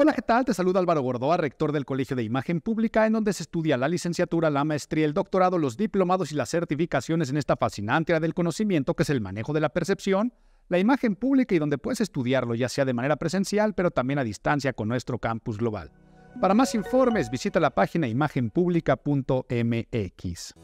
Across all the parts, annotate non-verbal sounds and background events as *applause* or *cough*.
Hola, ¿qué tal? Te saluda Álvaro Gordoa, rector del Colegio de Imagen Pública, en donde se estudia la licenciatura, la maestría, el doctorado, los diplomados y las certificaciones en esta fascinante área del conocimiento que es el manejo de la percepción, la imagen pública y donde puedes estudiarlo ya sea de manera presencial, pero también a distancia con nuestro campus global. Para más informes, visita la página imagenpublica.mx.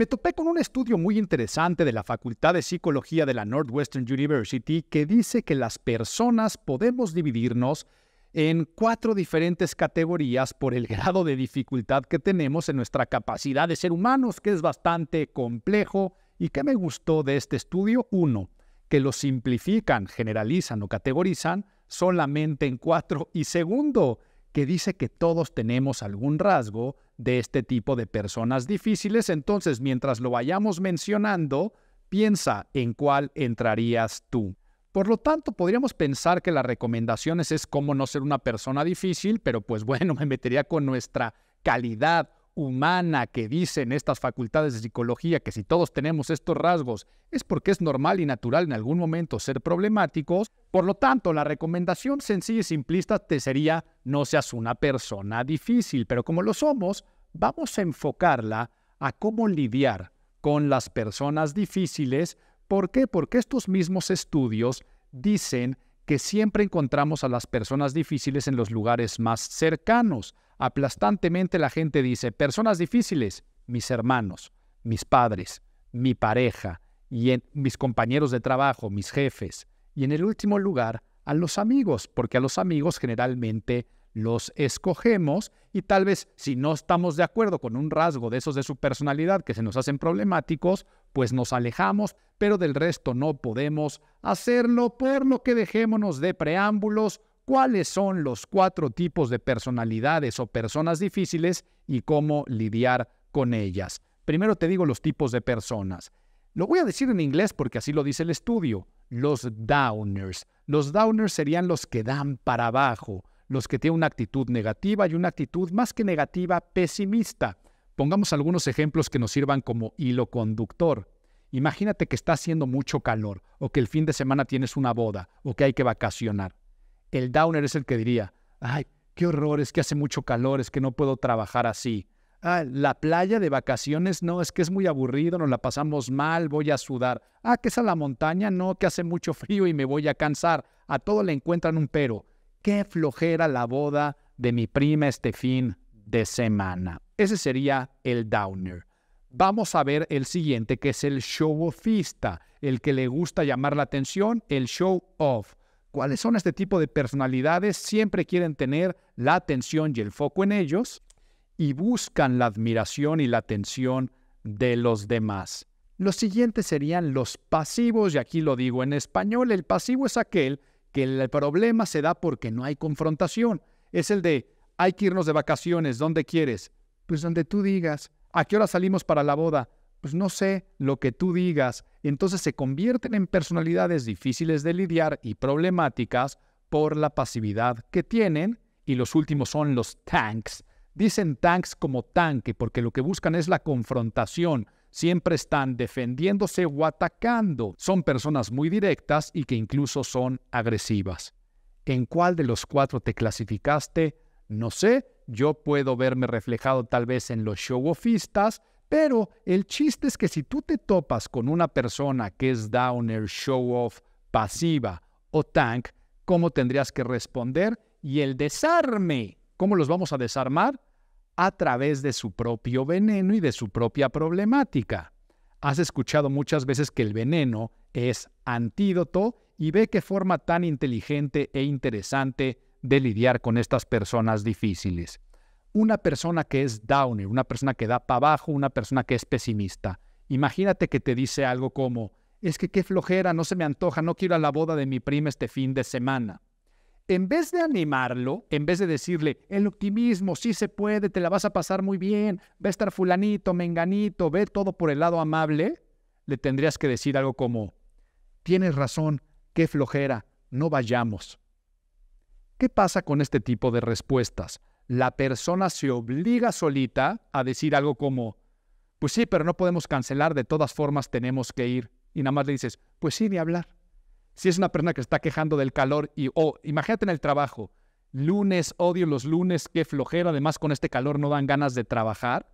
me topé con un estudio muy interesante de la Facultad de Psicología de la Northwestern University que dice que las personas podemos dividirnos en cuatro diferentes categorías por el *laughs* grado de dificultad que tenemos en nuestra capacidad de ser humanos, que es bastante complejo. ¿Y qué me gustó de este estudio? Uno, que lo simplifican, generalizan o categorizan solamente en cuatro. Y segundo, que dice que todos tenemos algún rasgo de este tipo de personas difíciles, entonces mientras lo vayamos mencionando, piensa en cuál entrarías tú. Por lo tanto, podríamos pensar que las recomendaciones es cómo no ser una persona difícil, pero pues *laughs* bueno, me metería con nuestra calidad humana que dicen estas facultades de psicología que si todos tenemos estos rasgos es porque es normal y natural en algún momento ser problemáticos, por lo tanto la recomendación sencilla y simplista te sería no seas una persona difícil, pero como lo somos, vamos a enfocarla a cómo lidiar con las personas difíciles. ¿Por qué? Porque estos mismos estudios dicen que siempre encontramos a las personas difíciles en los lugares más cercanos. Aplastantemente la gente dice, personas difíciles, mis hermanos, mis padres, mi pareja, y mis compañeros de trabajo, mis jefes. Y en el último lugar, a los amigos, porque a los amigos generalmente los escogemos y tal vez si no estamos de acuerdo con un rasgo de esos de su personalidad que se nos hacen problemáticos, pues nos alejamos, pero del resto no podemos hacerlo, por lo que dejémonos de preámbulos, cuáles son los cuatro tipos de personalidades o personas difíciles y cómo lidiar con ellas. Primero te digo los tipos de personas. Lo voy a decir en inglés porque así lo dice el estudio. Los downers. Los downers serían los que dan para abajo los que tienen una actitud negativa y una actitud más que negativa, pesimista. Pongamos algunos ejemplos que nos sirvan como hilo conductor. Imagínate que está haciendo mucho calor, o que el fin de semana tienes una boda, o que hay que vacacionar. El downer es el que diría, ay, qué horror, es que hace mucho calor, es que no puedo trabajar así. Ah, la playa de vacaciones, no, es que es muy aburrido, nos la pasamos mal, voy a sudar. Ah, que es a la montaña, no, que hace mucho frío y me voy a cansar. A todo le encuentran un pero qué flojera la boda de mi prima este fin de semana. Ese sería el downer. Vamos a ver el siguiente, que es el show offista, el que le gusta llamar la atención, el show off. ¿Cuáles son este tipo de personalidades? Siempre quieren tener la atención y el foco en ellos y buscan la admiración y la atención de los demás. Los siguientes serían los pasivos, y aquí lo digo en español, el pasivo es aquel que el problema se da porque no hay confrontación. Es el de, hay que irnos de vacaciones, ¿dónde quieres? Pues donde tú digas. ¿A qué hora salimos para la boda? Pues no sé, lo que tú digas. Entonces se convierten en personalidades difíciles de lidiar y problemáticas por la pasividad que tienen. Y los últimos son los tanks. Dicen tanks como tanque porque lo que buscan es la confrontación, siempre están defendiéndose o atacando. Son personas muy directas y que incluso son agresivas. ¿En cuál de los cuatro te clasificaste? No sé, yo puedo verme reflejado tal vez en los show-offistas, pero el chiste es que si tú te topas con una persona que es downer, show-off, pasiva o tank, ¿cómo tendrías que responder? Y el desarme, ¿cómo los vamos a desarmar? a través de su propio veneno y de su propia problemática. Has escuchado muchas veces que el veneno es antídoto y ve qué forma tan inteligente e interesante de lidiar con estas personas difíciles. Una persona que es downer, una persona que da para abajo, una persona que es pesimista. Imagínate que te dice algo como, es que qué flojera, no se me antoja, no quiero a la boda de mi prima este fin de semana en vez de animarlo, en vez de decirle, el optimismo, sí se puede, te la vas a pasar muy bien, va a estar fulanito, menganito, ve todo por el lado amable, le tendrías que decir algo como, tienes razón, qué flojera, no vayamos. ¿Qué pasa con este tipo de respuestas? La persona se obliga solita a decir algo como, pues sí, pero no podemos cancelar, de todas formas tenemos que ir. Y nada más le dices, pues sí, ni hablar. Si es una persona que está quejando del calor y, oh, imagínate en el trabajo, lunes, odio los lunes, qué flojera, además con este calor no dan ganas de trabajar.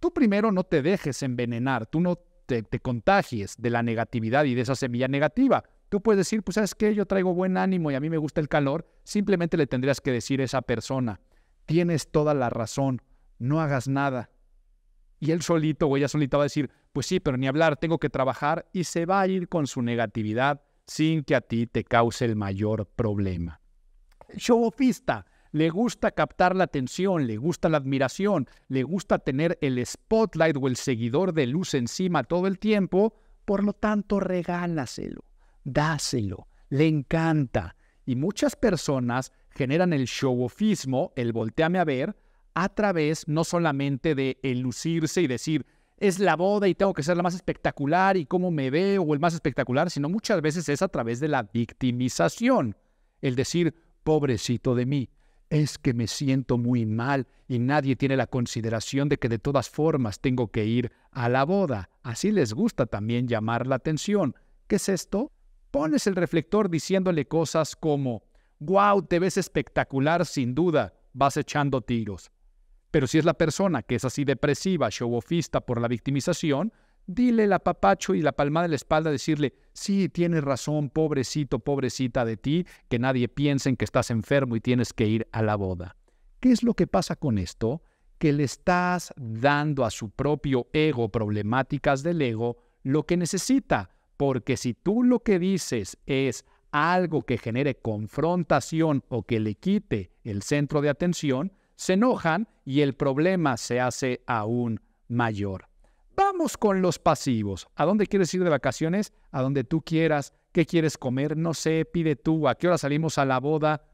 Tú primero no te dejes envenenar, tú no te, contagies de la negatividad y de esa semilla negativa. Tú puedes decir, pues sabes que yo traigo buen ánimo y a mí me gusta el calor. Simplemente le tendrías que decir a esa persona, tienes toda la razón, no hagas nada. Y él solito o ella solita va a decir, pues sí, pero ni hablar, tengo que trabajar y se va a ir con su negatividad sin que a ti te cause el mayor problema. El showofista le gusta captar la atención, le gusta la admiración, le gusta tener el spotlight o el seguidor de luz encima todo el tiempo, por lo tanto regálaselo, dáselo, le encanta. Y muchas personas generan el showofismo, el volteame a ver, a través no solamente de elucirse y decir, es la boda y tengo que ser la más espectacular y cómo me veo o el más espectacular, sino muchas veces es a través de la victimización. El decir, pobrecito de mí, es que me siento muy mal y nadie tiene la consideración de que de todas formas tengo que ir a la boda. Así les gusta también llamar la atención. ¿Qué es esto? Pones el reflector diciéndole cosas como, wow, te ves espectacular sin duda, vas echando tiros. Pero si es la persona que es así depresiva, showofista por la victimización, dile la papacho y la palma de la espalda, decirle, sí, tienes razón, pobrecito, pobrecita de ti, que nadie piense en que estás enfermo y tienes que ir a la boda. ¿Qué es lo que pasa con esto? Que le estás dando a su propio ego, problemáticas del ego, lo que necesita, porque si tú lo que dices es algo que genere confrontación o que le quite el centro de atención, se enojan y el problema se hace aún mayor. Vamos con los pasivos. ¿A dónde quieres ir de vacaciones? A donde tú quieras. ¿Qué quieres comer? No sé, pide tú. ¿A qué hora salimos a la boda?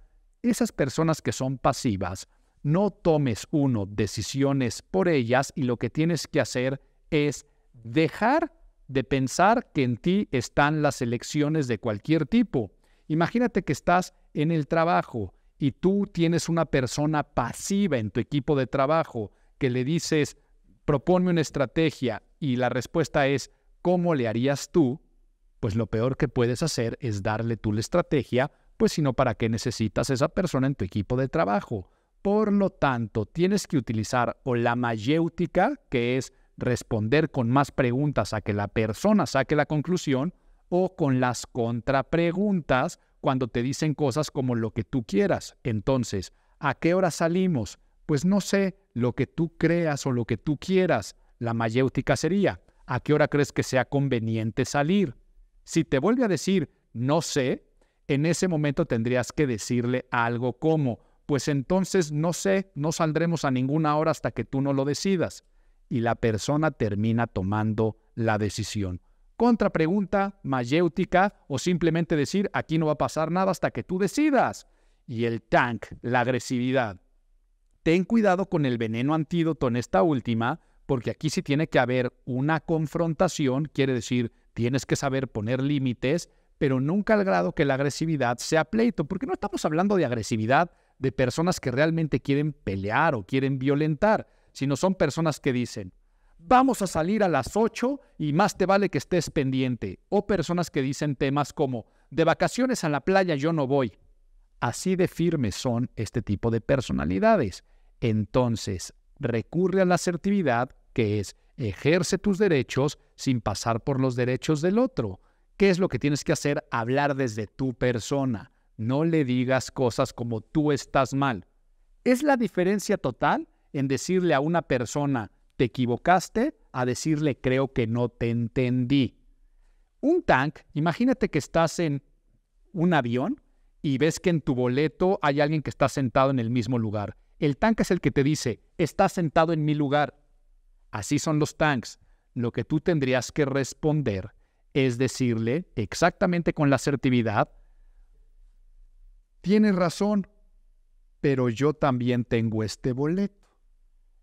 Esas personas que son pasivas, no tomes uno decisiones por ellas y lo que tienes que hacer es dejar de pensar que en ti están las elecciones de cualquier tipo. Imagínate que estás en el trabajo y tú tienes una persona pasiva en tu equipo de trabajo que le dices, propone una estrategia y la respuesta es, ¿cómo le harías tú? Pues lo peor que puedes hacer es darle tú la estrategia, pues si no, ¿para qué necesitas esa persona en tu equipo de trabajo? Por lo tanto, tienes que utilizar o la mayéutica, que es responder con más preguntas a que la persona saque la conclusión, o con las contrapreguntas, cuando te dicen cosas como lo que tú quieras. Entonces, ¿a qué hora salimos? Pues no sé, lo que tú creas o lo que tú quieras. La mayéutica sería, ¿a qué hora crees que sea conveniente salir? Si te vuelve a decir, no sé, en ese momento tendrías que decirle algo como, pues entonces no sé, no saldremos a ninguna hora hasta que tú no lo decidas. Y la persona termina tomando la decisión contrapregunta, mayéutica o simplemente decir aquí no va a pasar nada hasta que tú decidas. Y el tank, la agresividad. Ten cuidado con el veneno antídoto en esta última, porque aquí sí tiene que haber una confrontación, quiere decir, tienes que saber poner límites, pero nunca al grado que la agresividad sea pleito, porque no estamos hablando de agresividad de personas que realmente quieren pelear o quieren violentar, sino son personas que dicen, Vamos a salir a las 8 y más te vale que estés pendiente. O personas que dicen temas como, de vacaciones a la playa yo no voy. Así de firmes son este tipo de personalidades. Entonces, recurre a la asertividad, que es ejerce tus derechos sin pasar por los derechos del otro. ¿Qué es lo que tienes que hacer? Hablar desde tu persona. No le digas cosas como tú estás mal. ¿Es la diferencia total en decirle a una persona te equivocaste, a decirle creo que no te entendí. Un tank, imagínate que estás en un avión y ves que en tu boleto hay alguien que está sentado en el mismo lugar. El tank es el que te dice, está sentado en mi lugar. Así son los tanks. Lo que tú tendrías que responder es decirle exactamente con la asertividad, tienes razón, pero yo también tengo este boleto.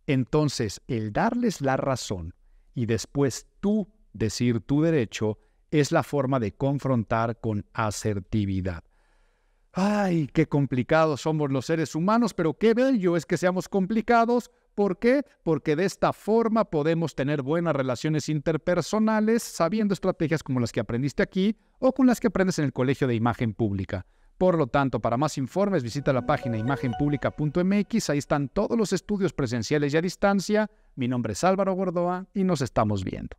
Entonces, el darles la razón y después tú decir tu derecho es la forma de confrontar con asertividad. Ay, qué complicados somos los seres humanos, pero qué bello es que seamos complicados. ¿Por qué? Porque de esta forma podemos tener buenas relaciones interpersonales sabiendo estrategias como las que aprendiste aquí o con las que aprendes en el Colegio de Imagen Pública. Por lo tanto, para más informes visita la página imagenpublica.mx, ahí están todos los estudios presenciales y a distancia. Mi nombre es Álvaro Gordoa y nos estamos viendo.